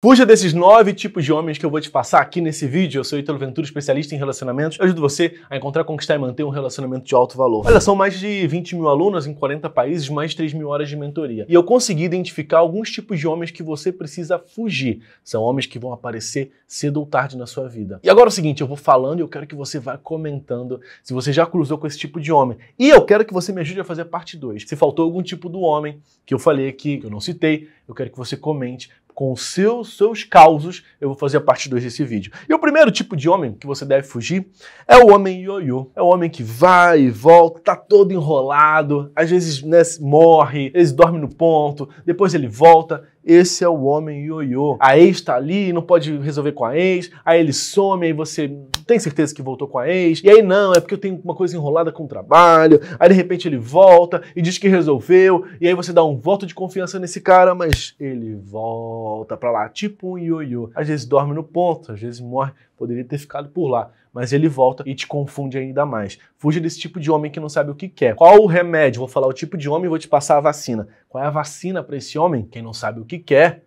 Fuja desses nove tipos de homens que eu vou te passar aqui nesse vídeo. Eu sou Italo Ventura, especialista em relacionamentos. Eu ajudo você a encontrar, conquistar e manter um relacionamento de alto valor. Olha, são mais de 20 mil alunos em 40 países, mais de 3 mil horas de mentoria. E eu consegui identificar alguns tipos de homens que você precisa fugir. São homens que vão aparecer cedo ou tarde na sua vida. E agora é o seguinte, eu vou falando e eu quero que você vá comentando se você já cruzou com esse tipo de homem. E eu quero que você me ajude a fazer a parte 2. Se faltou algum tipo do homem que eu falei aqui, que eu não citei, eu quero que você comente com os seus, seus causos, eu vou fazer a parte 2 desse vídeo. E o primeiro tipo de homem que você deve fugir é o homem ioiô. É o homem que vai e volta, tá todo enrolado, às vezes né, morre, às vezes dorme no ponto, depois ele volta. Esse é o homem ioiô. A ex tá ali, não pode resolver com a ex, aí ele some, aí você tem certeza que voltou com a ex, e aí não, é porque eu tenho uma coisa enrolada com o trabalho, aí de repente ele volta e diz que resolveu, e aí você dá um voto de confiança nesse cara, mas ele volta pra lá, tipo um ioiô. Às vezes dorme no ponto, às vezes morre, poderia ter ficado por lá mas ele volta e te confunde ainda mais. Fuja desse tipo de homem que não sabe o que quer. Qual o remédio? Vou falar o tipo de homem e vou te passar a vacina. Qual é a vacina para esse homem? Quem não sabe o que quer,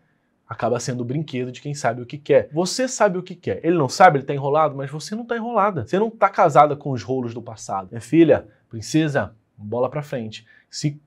acaba sendo o brinquedo de quem sabe o que quer. Você sabe o que quer. Ele não sabe, ele tá enrolado, mas você não tá enrolada. Você não tá casada com os rolos do passado. Minha filha, princesa, bola para frente. Se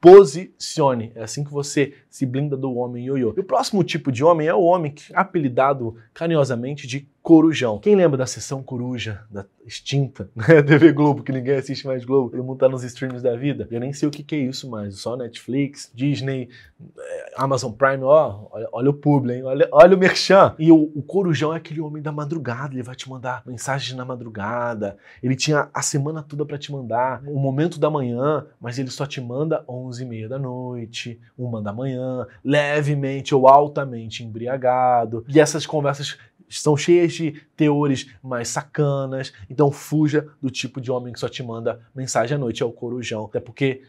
posicione. É assim que você se blinda do homem ioiô. E o próximo tipo de homem é o homem apelidado carinhosamente de Corujão. Quem lembra da sessão Coruja, da extinta, né? TV Globo, que ninguém assiste mais Globo, todo mundo tá nos streams da vida. Eu nem sei o que, que é isso mais, só Netflix, Disney, eh, Amazon Prime, ó, olha, olha o publi, hein? Olha, olha o merchan. E o, o, Corujão é aquele homem da madrugada, ele vai te mandar mensagens na madrugada, ele tinha a semana toda para te mandar, o momento da manhã, mas ele só te manda 11 e meia da noite, uma da manhã, levemente ou altamente embriagado. E essas conversas Estão cheias de teores mais sacanas. Então fuja do tipo de homem que só te manda mensagem à noite, é o corujão. Até porque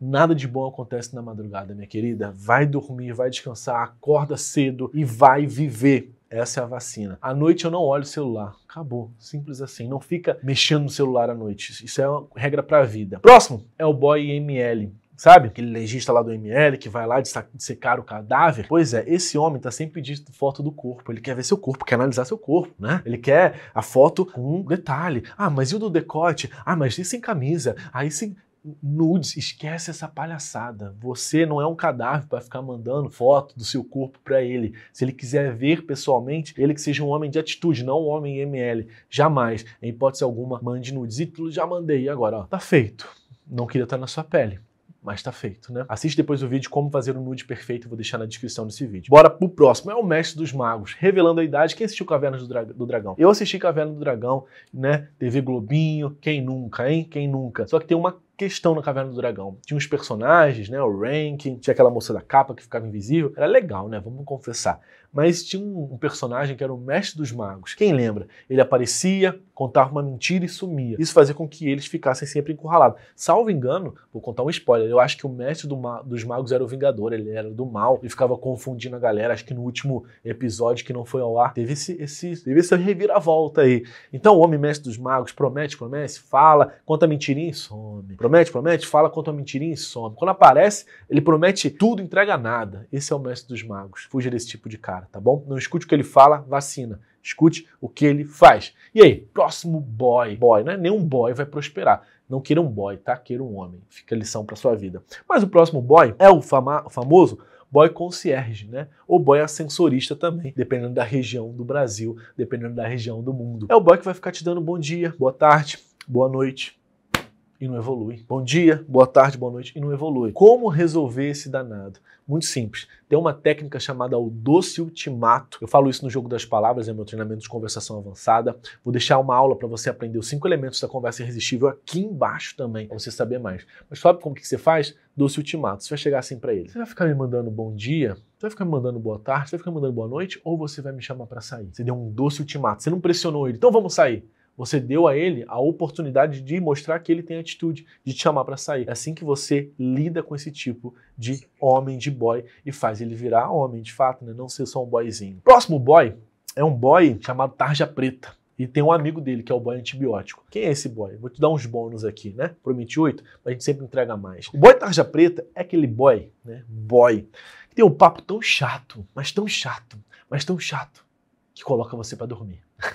nada de bom acontece na madrugada, minha querida. Vai dormir, vai descansar, acorda cedo e vai viver. Essa é a vacina. À noite eu não olho o celular. Acabou. Simples assim. Não fica mexendo no celular à noite. Isso é uma regra pra vida. Próximo é o boy ML sabe? Aquele legista lá do ML que vai lá secar o cadáver. Pois é, esse homem tá sempre pedindo foto do corpo. Ele quer ver seu corpo, quer analisar seu corpo, né? Ele quer a foto com um detalhe. Ah, mas e o do decote? Ah, mas e sem camisa? Aí ah, sem nudes, esquece essa palhaçada. Você não é um cadáver para ficar mandando foto do seu corpo para ele. Se ele quiser ver pessoalmente, ele que seja um homem de atitude, não um homem ML. Jamais, em hipótese alguma, mande nudes. E tu já mandei agora, ó. Tá feito. Não queria estar na sua pele mas tá feito, né? Assiste depois o vídeo como fazer o nude perfeito, vou deixar na descrição desse vídeo. Bora pro próximo, é o Mestre dos Magos, revelando a idade, quem assistiu Caverna do, Dra do Dragão? Eu assisti Caverna do Dragão, né, TV Globinho, quem nunca, hein? Quem nunca? Só que tem uma questão na Caverna do Dragão. Tinha uns personagens, né? O Rankin, tinha aquela moça da capa que ficava invisível. Era legal, né? Vamos confessar. Mas tinha um personagem que era o Mestre dos Magos. Quem lembra? Ele aparecia, contava uma mentira e sumia. Isso fazia com que eles ficassem sempre encurralados. Salvo engano, vou contar um spoiler, eu acho que o mestre do ma dos magos era o Vingador, ele era do mal e ficava confundindo a galera. Acho que no último episódio que não foi ao ar, teve esse, esse, teve essa reviravolta aí. Então o Homem Mestre dos Magos promete, promete, fala, conta mentirinha e some. Promete, promete, fala, conta mentirinha e some. Quando aparece, ele promete tudo, entrega nada. Esse é o Mestre dos Magos. Fuja desse tipo de cara, tá bom? Não escute o que ele fala, vacina. Escute o que ele faz. E aí, próximo boy. Boy, né? Nenhum boy vai prosperar. Não queira um boy, tá? Queira um homem. Fica lição para sua vida. Mas o próximo boy é o, fama famoso boy concierge, né? Ou boy ascensorista também, dependendo da região do Brasil, dependendo da região do mundo. É o boy que vai ficar te dando bom dia, boa tarde, boa noite, e não evolui. Bom dia, boa tarde, boa noite e não evolui. Como resolver esse danado? Muito simples. Tem uma técnica chamada o doce ultimato. Eu falo isso no jogo das palavras, é meu treinamento de conversação avançada. Vou deixar uma aula para você aprender os cinco elementos da conversa irresistível aqui embaixo também, para você saber mais. Mas sabe como que você faz? Doce ultimato. Você vai chegar assim para ele. Você vai ficar me mandando bom dia? Você vai ficar me mandando boa tarde? Você vai ficar me mandando boa noite? Ou você vai me chamar para sair? Você deu um doce ultimato. Você não pressionou ele. Então vamos sair. Você deu a ele a oportunidade de mostrar que ele tem atitude, de te chamar para sair. É assim que você lida com esse tipo de homem, de boy, e faz ele virar homem, de fato, né? não ser só um boyzinho. Próximo boy é um boy chamado Tarja Preta. E tem um amigo dele, que é o boy antibiótico. Quem é esse boy? Vou te dar uns bônus aqui, né? Prometi oito, mas a gente sempre entrega mais. O boy tarja preta é aquele boy, né? Boy. Que tem um papo tão chato, mas tão chato, mas tão chato, que coloca você para dormir.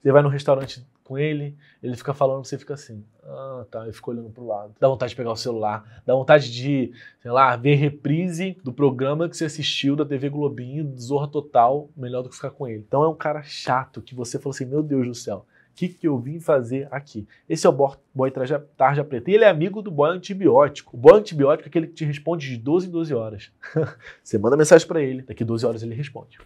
você vai no restaurante com ele, ele fica falando, você fica assim, ah, tá, eu fico olhando pro lado. Dá vontade de pegar o celular, dá vontade de, sei lá, ver reprise do programa que você assistiu da TV Globinho, Zorra Total, melhor do que ficar com ele. Então é um cara chato que você falou assim, meu Deus do céu, o que, que eu vim fazer aqui? Esse é o boy, traja, tarja preta. E ele é amigo do boy antibiótico. O boy antibiótico é aquele que te responde de 12 em 12 horas. você manda mensagem para ele, daqui 12 horas ele responde.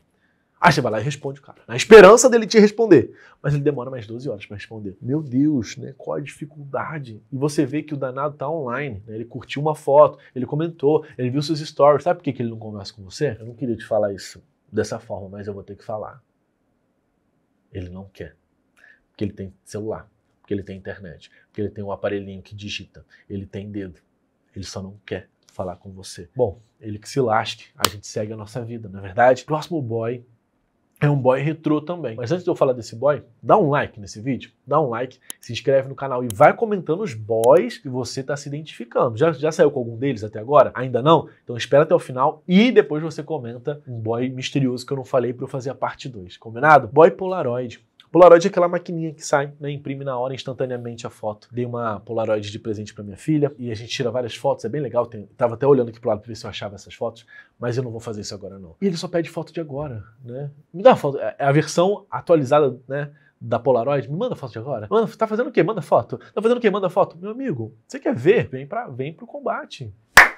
Aí ah, você vai lá e responde o cara. Na esperança dele te responder. Mas ele demora mais 12 horas para responder. Meu Deus, né? Qual é a dificuldade? E você vê que o danado tá online. Né? Ele curtiu uma foto, ele comentou, ele viu seus stories. Sabe por que, que ele não conversa com você? Eu não queria te falar isso dessa forma, mas eu vou ter que falar. Ele não quer. Porque ele tem celular, porque ele tem internet, porque ele tem um aparelhinho que digita, ele tem dedo. Ele só não quer falar com você. Bom, ele que se lasque, a gente segue a nossa vida, não é verdade? Próximo boy é um boy retrô também. Mas antes de eu falar desse boy, dá um like nesse vídeo, dá um like, se inscreve no canal e vai comentando os boys que você está se identificando. Já, já saiu com algum deles até agora? Ainda não? Então espera até o final e depois você comenta um boy misterioso que eu não falei para eu fazer a parte 2, combinado? Boy Polaroid. Polaroid é aquela maquininha que sai, né, imprime na hora instantaneamente a foto. Dei uma Polaroid de presente para minha filha e a gente tira várias fotos, é bem legal. Tem, tava até olhando aqui pro lado para ver se eu achava essas fotos, mas eu não vou fazer isso agora não. E ele só pede foto de agora, né? Me dá uma foto, é, é a versão atualizada, né? da Polaroid, me manda foto de agora. Mano, tá fazendo o quê? Manda foto. Tá fazendo o quê? Manda foto. Meu amigo, você quer ver? Vem para vem pro combate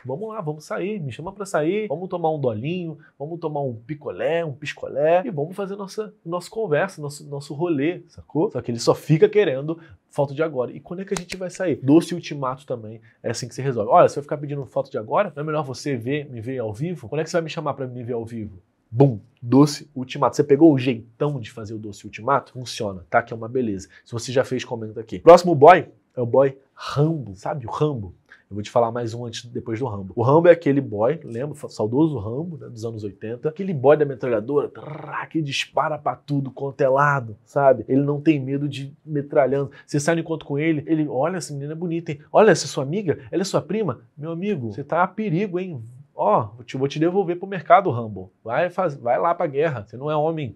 vamos lá, vamos sair, me chama para sair, vamos tomar um dolinho, vamos tomar um picolé, um piscolé e vamos fazer nossa, nossa conversa, nosso, nosso rolê, sacou? Só que ele só fica querendo foto de agora. E quando é que a gente vai sair? Doce ultimato também é assim que se resolve. Olha, se eu ficar pedindo foto de agora, não é melhor você ver, me ver ao vivo? Quando é que você vai me chamar para me ver ao vivo? Bum, doce ultimato. Você pegou o jeitão de fazer o doce ultimato? Funciona, tá? Que é uma beleza. Se você já fez, comenta aqui. Próximo boy é o boy Rambo, sabe? O Rambo. Eu vou te falar mais um antes, depois do Rambo. O Rambo é aquele boy, lembra? Saudoso Rambo, né, dos anos 80. Aquele boy da metralhadora, trrr, que dispara para tudo, contelado, é sabe? Ele não tem medo de metralhando. Você sai no encontro com ele, ele, olha, essa menina é bonita, hein? Olha, essa é sua amiga? Ela é sua prima? Meu amigo, você tá a perigo, hein? Ó, oh, vou te devolver pro mercado, Rambo. Vai, faz, vai lá pra guerra. Você não é homem.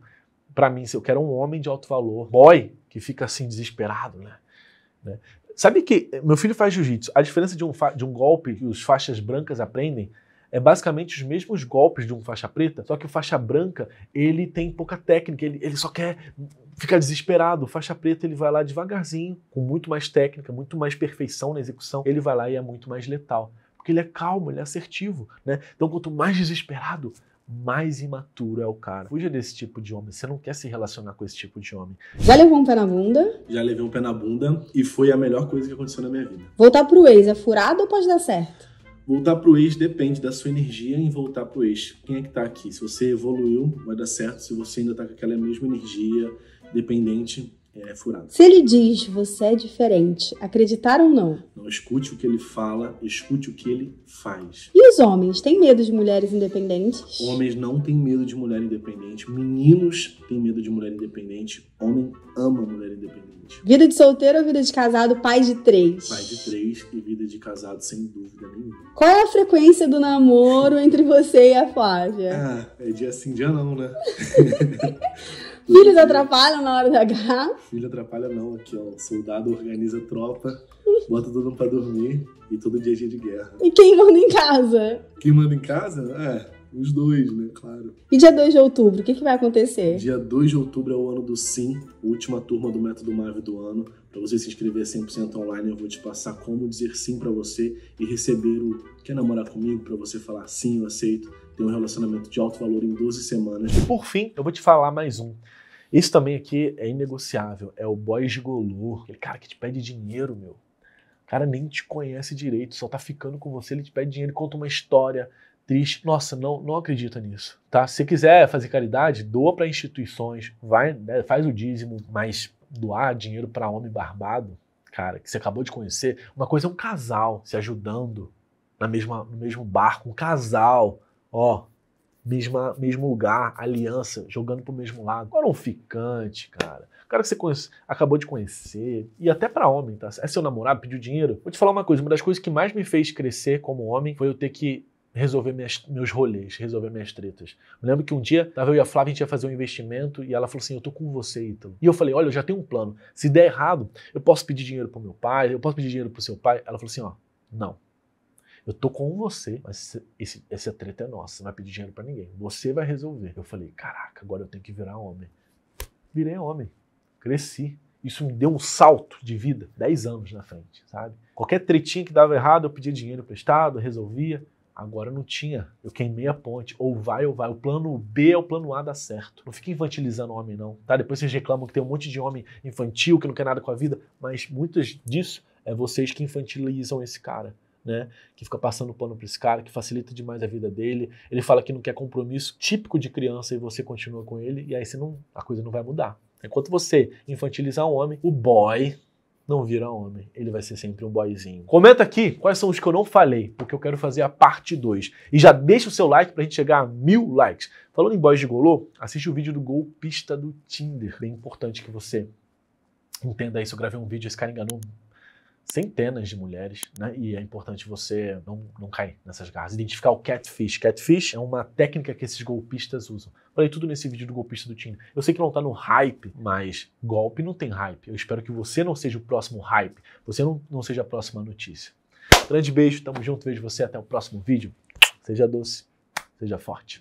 Para mim, eu quero um homem de alto valor. Boy, que fica assim desesperado, né? Né? Sabe que meu filho faz jiu-jitsu. A diferença de um, de um golpe que os faixas brancas aprendem é basicamente os mesmos golpes de um faixa preta, só que o faixa branca, ele tem pouca técnica, ele, ele só quer ficar desesperado. O faixa preta, ele vai lá devagarzinho, com muito mais técnica, muito mais perfeição na execução, ele vai lá e é muito mais letal. Porque ele é calmo, ele é assertivo, né? Então, quanto mais desesperado, mais imaturo é o cara. Fuja desse tipo de homem. Você não quer se relacionar com esse tipo de homem. Já levou um pé na bunda? Já levei um pé na bunda e foi a melhor coisa que aconteceu na minha vida. Voltar pro ex é furado ou pode dar certo? Voltar pro ex depende da sua energia em voltar pro ex. Quem é que tá aqui? Se você evoluiu, vai dar certo. Se você ainda tá com aquela mesma energia dependente, é, é furado. Se ele diz você é diferente, acreditar ou não? Não escute o que ele fala, escute o que ele faz. E os homens têm medo de mulheres independentes? Homens não têm medo de mulher independente. Meninos têm medo de mulher independente. Homem ama mulher independente. Vida de solteiro ou vida de casado, pai de três? Pai de três e vida de casado, sem dúvida nenhuma. Qual é a frequência do namoro entre você e a Flávia? Ah, é dia sim, dia não, né? Filhos atrapalham na hora da H. Filho atrapalha não, aqui ó, soldado organiza tropa, bota todo mundo pra dormir e todo dia é dia de guerra. E quem manda em casa? Quem manda em casa? É, os dois, né, claro. E dia 2 de outubro, o que, que vai acontecer? Dia 2 de outubro é o ano do Sim, última turma do Método Marvel do ano. Para você se inscrever 100% online, eu vou te passar como dizer sim para você e receber o Quer Namorar Comigo? para você falar sim, eu aceito ter um relacionamento de alto valor em 12 semanas. E por fim, eu vou te falar mais um. Isso também aqui é inegociável. É o boy gigolô, aquele cara que te pede dinheiro, meu. O cara nem te conhece direito, só tá ficando com você, ele te pede dinheiro, conta uma história triste. Nossa, não, não acredita nisso, tá? Se quiser fazer caridade, doa para instituições, vai, né, faz o dízimo, mas doar dinheiro para homem barbado, cara, que você acabou de conhecer, uma coisa é um casal se ajudando na mesma, no mesmo barco, um casal Ó, mesma, mesmo lugar, aliança, jogando pro mesmo lado. Agora um ficante, cara. O cara que você conhece, acabou de conhecer. E até para homem, tá? É seu namorado, pediu dinheiro. Vou te falar uma coisa: uma das coisas que mais me fez crescer como homem foi eu ter que resolver minhas, meus rolês, resolver minhas tretas. Me lembro que um dia, tava eu e a Flávia, a gente ia fazer um investimento e ela falou assim: Eu tô com você, Ítalo. E eu falei: Olha, eu já tenho um plano. Se der errado, eu posso pedir dinheiro pro meu pai, eu posso pedir dinheiro pro seu pai. Ela falou assim: Ó, não eu tô com você, mas esse, essa treta é nossa, você não vai pedir dinheiro para ninguém, você vai resolver. Eu falei, caraca, agora eu tenho que virar homem. Virei homem, cresci. Isso me deu um salto de vida, dez anos na frente, sabe? Qualquer tretinha que dava errado, eu pedia dinheiro prestado, resolvia. Agora não tinha. Eu queimei a ponte. Ou vai ou vai. O plano B é o plano A dá certo. Não fica infantilizando o homem, não. Tá? Depois vocês reclamam que tem um monte de homem infantil que não quer nada com a vida. Mas muitas disso é vocês que infantilizam esse cara né? Que fica passando pano para esse cara, que facilita demais a vida dele. Ele fala que não quer compromisso típico de criança e você continua com ele, e aí você não, a coisa não vai mudar. Enquanto você infantilizar um homem, o boy não vira homem. Ele vai ser sempre um boyzinho. Comenta aqui quais são os que eu não falei, porque eu quero fazer a parte 2. E já deixa o seu like pra gente chegar a mil likes. Falando em boys de golô, assiste o vídeo do golpista do Tinder. Bem importante que você entenda isso. Eu gravei um vídeo, esse cara enganou centenas de mulheres, né? E é importante você não, não cair nessas garras. Identificar o catfish. Catfish é uma técnica que esses golpistas usam. Falei tudo nesse vídeo do golpista do Tinder. Eu sei que não tá no hype, mas golpe não tem hype. Eu espero que você não seja o próximo hype, você não, não seja a próxima notícia. Grande beijo, tamo junto, vejo você até o próximo vídeo. Seja doce, seja forte.